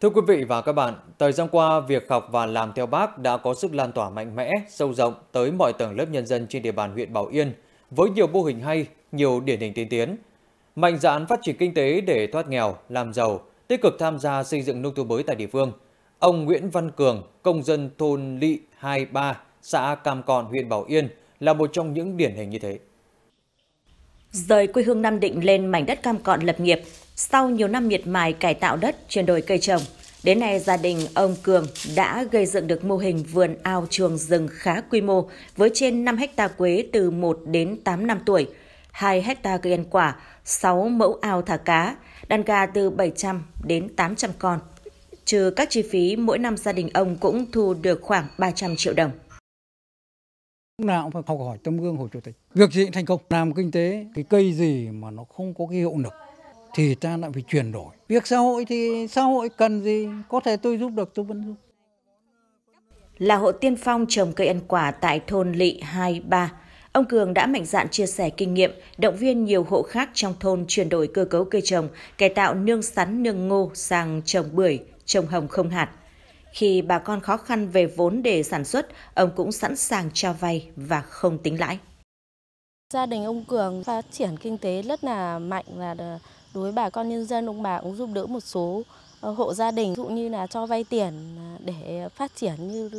Thưa quý vị và các bạn, thời gian qua, việc học và làm theo bác đã có sức lan tỏa mạnh mẽ, sâu rộng tới mọi tầng lớp nhân dân trên địa bàn huyện Bảo Yên, với nhiều mô hình hay, nhiều điển hình tiên tiến. Mạnh dạn phát triển kinh tế để thoát nghèo, làm giàu, tích cực tham gia xây dựng nông thôn mới tại địa phương. Ông Nguyễn Văn Cường, công dân thôn Lị 23, xã Cam Còn, huyện Bảo Yên, là một trong những điển hình như thế. Rời quê hương Nam Định lên mảnh đất cam cọn lập nghiệp, sau nhiều năm miệt mài cải tạo đất, chuyển đổi cây trồng, đến nay gia đình ông Cường đã gây dựng được mô hình vườn ao chuồng rừng khá quy mô với trên 5 hecta quế từ 1 đến 8 năm tuổi, 2 hecta cây ăn quả, 6 mẫu ao thả cá, đàn gà từ 700 đến 800 con. Trừ các chi phí, mỗi năm gia đình ông cũng thu được khoảng 300 triệu đồng lúc nào cũng phải học hỏi tấm gương Hồ Chủ tịch. Việc gì thành công, làm kinh tế, cái cây gì mà nó không có cái hiệu lực thì ta lại phải chuyển đổi việc xã hội thì xã hội cần gì có thể tôi giúp được tôi vẫn giúp là hộ tiên phong trồng cây ăn quả tại thôn Lị 23. Ông Cường đã mạnh dạn chia sẻ kinh nghiệm, động viên nhiều hộ khác trong thôn chuyển đổi cơ cấu cây trồng, cải tạo nương sắn nương ngô sang trồng bưởi, trồng hồng không hạt. Khi bà con khó khăn về vốn để sản xuất, ông cũng sẵn sàng cho vay và không tính lãi. Gia đình ông Cường phát triển kinh tế rất là mạnh và đối với bà con nhân dân ông bà cũng giúp đỡ một số ờ, hộ gia đình ví dụ như là cho vay tiền à, để phát triển như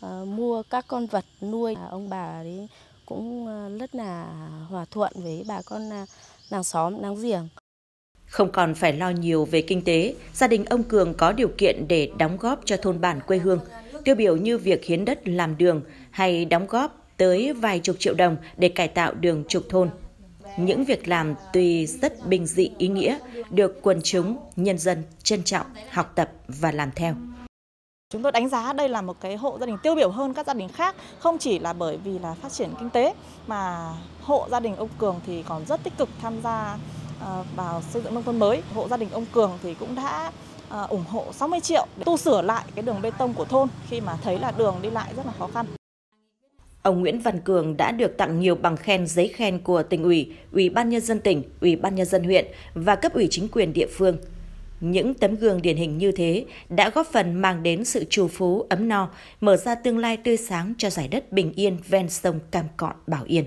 ờ, mua các con vật nuôi ông bà đấy cũng ờ, rất là hòa thuận với bà con à, làng xóm láng giềng không còn phải lo nhiều về kinh tế, gia đình ông Cường có điều kiện để đóng góp cho thôn bản quê hương, tiêu biểu như việc hiến đất làm đường hay đóng góp tới vài chục triệu đồng để cải tạo đường trục thôn những việc làm tuy rất bình dị ý nghĩa được quần chúng, nhân dân trân trọng, học tập và làm theo. Chúng tôi đánh giá đây là một cái hộ gia đình tiêu biểu hơn các gia đình khác, không chỉ là bởi vì là phát triển kinh tế mà hộ gia đình ông Cường thì còn rất tích cực tham gia ờ, vào xây dựng nông thôn mới. Hộ gia đình ông Cường thì cũng đã ờ, ủng hộ 60 triệu để tu sửa lại cái đường bê tông của thôn khi mà thấy là đường đi lại rất là khó khăn. Ông Nguyễn Văn Cường đã được tặng nhiều bằng khen giấy khen của tỉnh ủy, ủy ban nhân dân tỉnh, ủy ban nhân dân huyện và cấp ủy chính quyền địa phương. Những tấm gương điển hình như thế đã góp phần mang đến sự trù phú ấm no, mở ra tương lai tươi sáng cho giải đất bình yên ven sông Cam Cọn Bảo Yên.